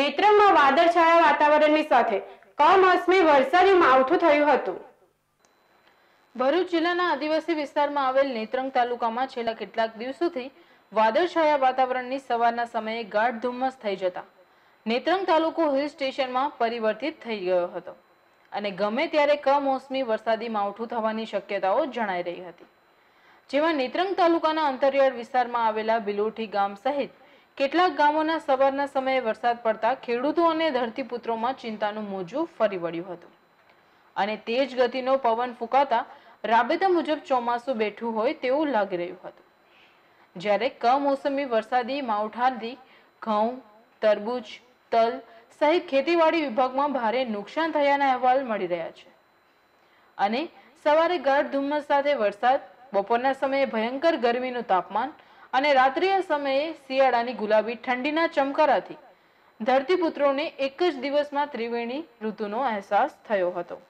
નેત્રમમાં વાદળછાયા વાતાવરણની સાથે કમોસમી વરસાદી માવઠું થયું હતું ભરૂચ જિલ્લાના આદિવાસી વિસ્તારમાં આવેલ નેત્રંગ તાલુકામાં છેલ્લા કેટલાક દિવસોથી વાદળછાયા વાતાવરણની સવારના સમયે ગાઢ ધુમ્મસ થઈ જતા નેત્રંગ તાલુકો હિલ સ્ટેશનમાં પરિવર્તિત થઈ ગયો હતો અને ગમે ત્યારે કમોસમી વરસાદી માવઠું થવાની શક્યતાઓ જણાઈ રહી હતી જેમાં નેત્રંગ તાલુકાના અંતરિયાળ વિસ્તારમાં આવેલા બિલોઠી ગામ સહિત કેટલાક ગામોના સવારના સમયે વરસાદ પડતા ખેડૂતો અને ધરતીપુત્રોમાં ચિંતાનું મોજું ફરી વળ્યું હતું અને તેજ ગતિનો પવન ફૂંકાતા રાબેતા મુજબ ચોમાસું બેઠું હોય તેવું લાગી રહ્યું હતું જ્યારે કમોસમી વરસાદી માવઠાથી ઘઉં તરબૂચ તલ સહિત ખેતીવાડી વિભાગમાં ભારે નુકસાન થયાના અહેવાલ મળી રહ્યા છે અને સવારે ગાઢ ધુમ્મસ સાથે વરસાદ બપોરના સમયે ભયંકર ગરમીનું તાપમાન અને રાત્રિના સમયે શિયાળાની ગુલાબી ઠંડીના ચમકારાથી ધરતીપુત્રોને એક જ દિવસમાં ત્રિવેણી ઋતુનો અહેસાસ થયો હતો